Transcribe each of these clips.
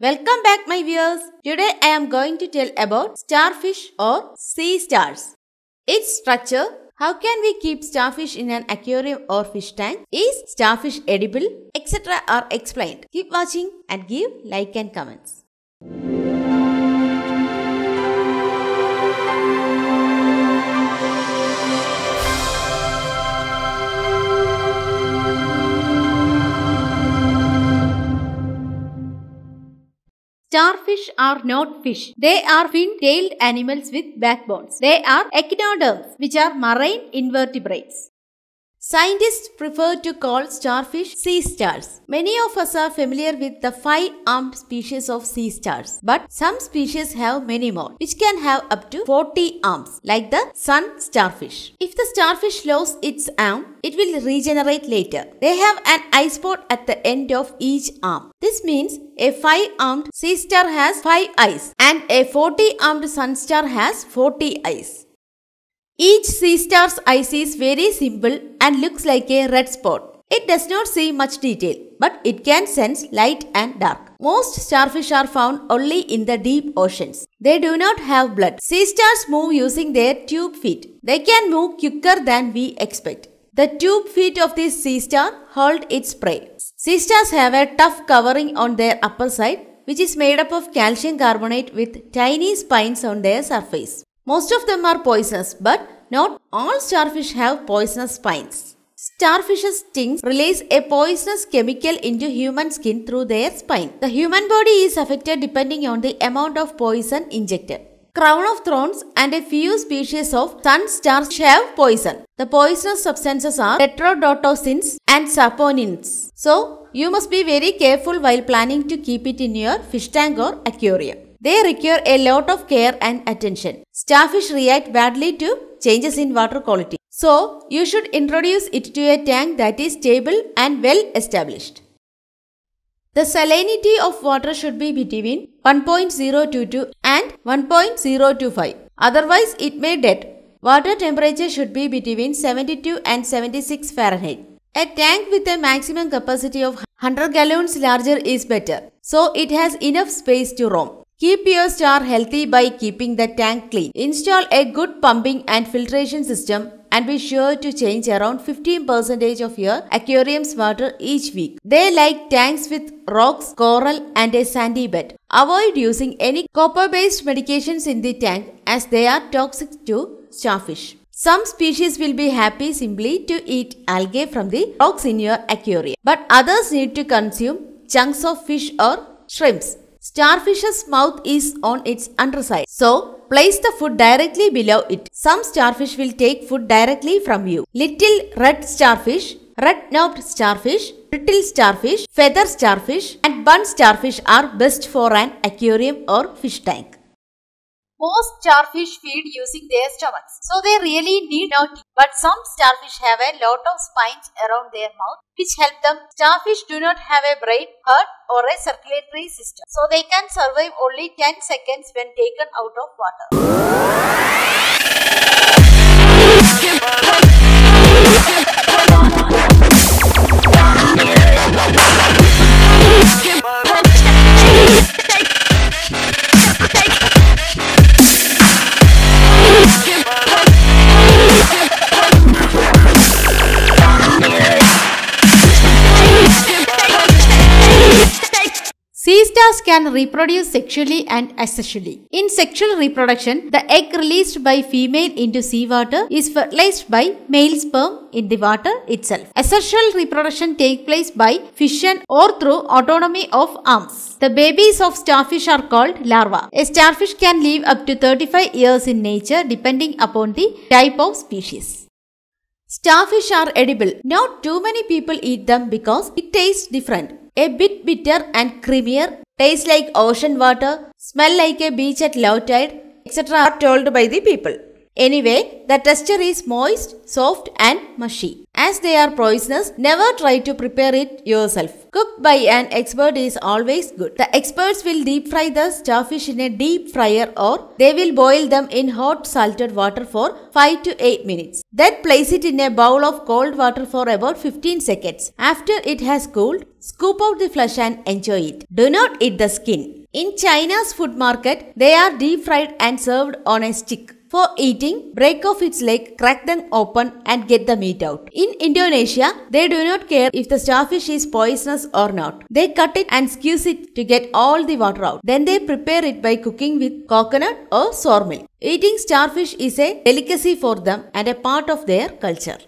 Welcome back my viewers. Today I am going to tell about starfish or sea stars. Its structure, how can we keep starfish in an aquarium or fish tank? Is starfish edible? Etc. are explained. Keep watching and give like and comments. Starfish are not fish. They are fin-tailed animals with backbones. They are echinoderms, which are marine invertebrates. Scientists prefer to call starfish sea stars. Many of us are familiar with the five armed species of sea stars, but some species have many more, which can have up to 40 arms, like the sun starfish. If the starfish loses its arm, it will regenerate later. They have an eye spot at the end of each arm. This means a 5-armed sea star has 5 eyes and a 40-armed sun star has 40 eyes. Each sea star's eye is very simple and looks like a red spot. It does not see much detail, but it can sense light and dark. Most starfish are found only in the deep oceans. They do not have blood. Sea stars move using their tube feet. They can move quicker than we expect. The tube feet of this sea star hold its prey. Sea stars have a tough covering on their upper side, which is made up of calcium carbonate with tiny spines on their surface. Most of them are poisonous, but not all starfish have poisonous spines. Starfish's stings release a poisonous chemical into human skin through their spine. The human body is affected depending on the amount of poison injected. Crown of thorns and a few species of sun starfish have poison. The poisonous substances are tetrodotoxins and saponins. So, you must be very careful while planning to keep it in your fish tank or aquarium. They require a lot of care and attention. Starfish react badly to changes in water quality. So, you should introduce it to a tank that is stable and well established. The salinity of water should be between 1.022 and 1.025. Otherwise, it may dead. Water temperature should be between 72 and 76 Fahrenheit. A tank with a maximum capacity of 100 gallons larger is better, so it has enough space to roam. Keep your star healthy by keeping the tank clean. Install a good pumping and filtration system and be sure to change around 15% of your aquarium's water each week. They like tanks with rocks, coral and a sandy bed. Avoid using any copper-based medications in the tank as they are toxic to starfish. Some species will be happy simply to eat algae from the rocks in your aquarium, but others need to consume chunks of fish or shrimps. Starfish's mouth is on its underside. So, place the food directly below it. Some starfish will take food directly from you. Little red starfish, red-knobbed starfish, brittle starfish, feather starfish and bun starfish are best for an aquarium or fish tank. Most starfish feed using their stomachs, so they really need no teeth. But some starfish have a lot of spines around their mouth, which help them. Starfish do not have a brain, heart, or a circulatory system, so they can survive only 10 seconds when taken out of water. Cheetahs can reproduce sexually and asexually. In sexual reproduction, the egg released by female into seawater is fertilized by male sperm in the water itself. Asexual reproduction takes place by fission or through autonomy of arms. The babies of starfish are called larvae. A starfish can live up to 35 years in nature depending upon the type of species. Starfish are edible. Not too many people eat them because it tastes different. A bit bitter and creamier taste like ocean water, smell like a beach at low tide, etc. are told by the people. Anyway, the texture is moist, soft and mushy. As they are poisonous, never try to prepare it yourself. Cooked by an expert is always good. The experts will deep fry the starfish in a deep fryer or they will boil them in hot salted water for 5 to 8 minutes. Then place it in a bowl of cold water for about 15 seconds. After it has cooled, scoop out the flesh and enjoy it. Do not eat the skin. In China's food market, they are deep fried and served on a stick. For eating, break off its leg, crack them open and get the meat out. In Indonesia, they do not care if the starfish is poisonous or not. They cut it and squeeze it to get all the water out. Then they prepare it by cooking with coconut or sour milk. Eating starfish is a delicacy for them and a part of their culture.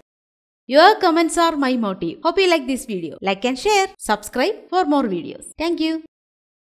Your comments are my motive. Hope you like this video. Like and share. Subscribe for more videos. Thank you.